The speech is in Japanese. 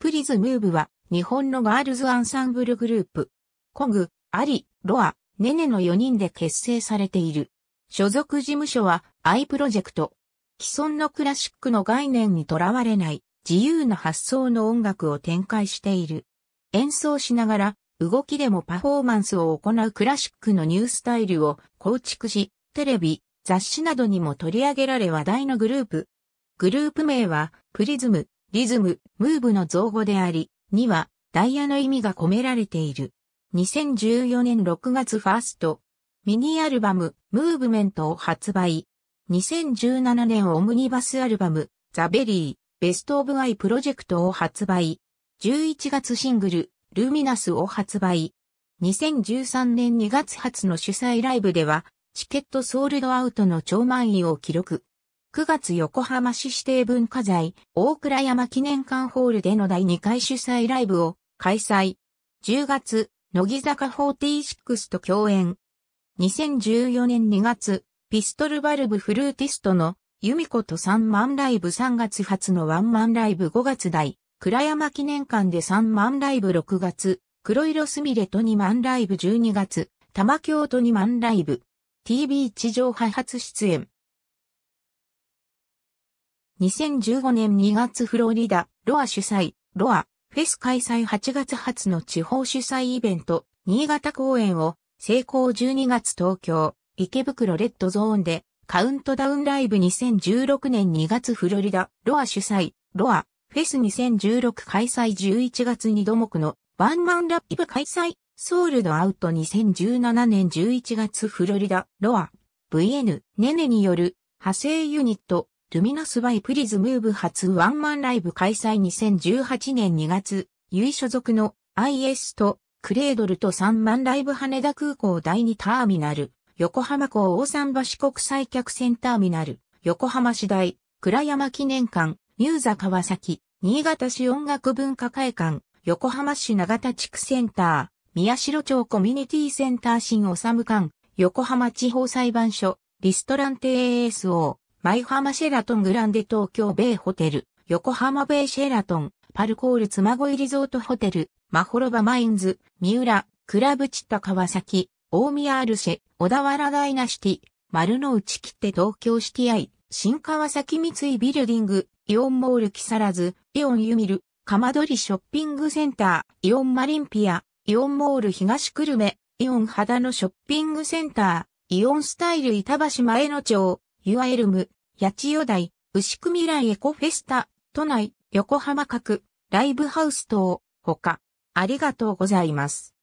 プリズムーブは日本のガールズアンサンブルグループ。コグ、アリ、ロア、ネネの4人で結成されている。所属事務所はアイプロジェクト。既存のクラシックの概念にとらわれない自由な発想の音楽を展開している。演奏しながら動きでもパフォーマンスを行うクラシックのニュースタイルを構築し、テレビ、雑誌などにも取り上げられ話題のグループ。グループ名はプリズム、リズム、ムーブの造語であり、には、ダイヤの意味が込められている。2014年6月ファースト、ミニアルバム、ムーブメントを発売。2017年オムニバスアルバム、ザ・ベリー、ベスト・オブ・アイ・プロジェクトを発売。11月シングル、ルミナスを発売。2013年2月初の主催ライブでは、チケットソールドアウトの超満員を記録。9月横浜市指定文化財、大倉山記念館ホールでの第2回主催ライブを開催。10月、乃木坂46と共演。2014年2月、ピストルバルブフルーティストのユミコと3万ライブ3月初のワンマンライブ5月台、倉山記念館で3万ライブ6月、黒色すみれと2万ライブ12月、玉京と2万ライブ。TV 地上派初出演。2015年2月フロリダ、ロア主催、ロア、フェス開催8月初の地方主催イベント、新潟公演を、成功12月東京、池袋レッドゾーンで、カウントダウンライブ2016年2月フロリダ、ロア主催、ロア、フェス2016開催11月2度目の、ワンマンラップ開催、ソールドアウト2017年11月フロリダ、ロア、VN、ネネによる、派生ユニット、ルミナスバイプリズムーブ初ワンマンライブ開催2018年2月、有意所属の IS とクレードルと3万ライブ羽田空港第2ターミナル、横浜港大桟橋国際客船ターミナル、横浜市大、倉山記念館、ニューザ川崎、新潟市音楽文化会館、横浜市長田地区センター、宮代町コミュニティセンター新治館、横浜地方裁判所、リストランテ ASO、マイハマシェラトングランデ東京ベイホテル、横浜ベイシェラトン、パルコール妻恋リゾートホテル、マホロバマインズ、三浦、クラブチッタ川崎、大宮アルシェ、小田原ダイナシティ、丸の内切手東京シティアイ、新川崎三井ビルディング、イオンモール木更津、イオンユミル、かまどりショッピングセンター、イオンマリンピア、イオンモール東久留米、イオン肌のショッピングセンター、イオンスタイル板橋前野町、ユアエルム、八千代台、牛久未来エコフェスタ、都内、横浜各、ライブハウス等、ほか、ありがとうございます。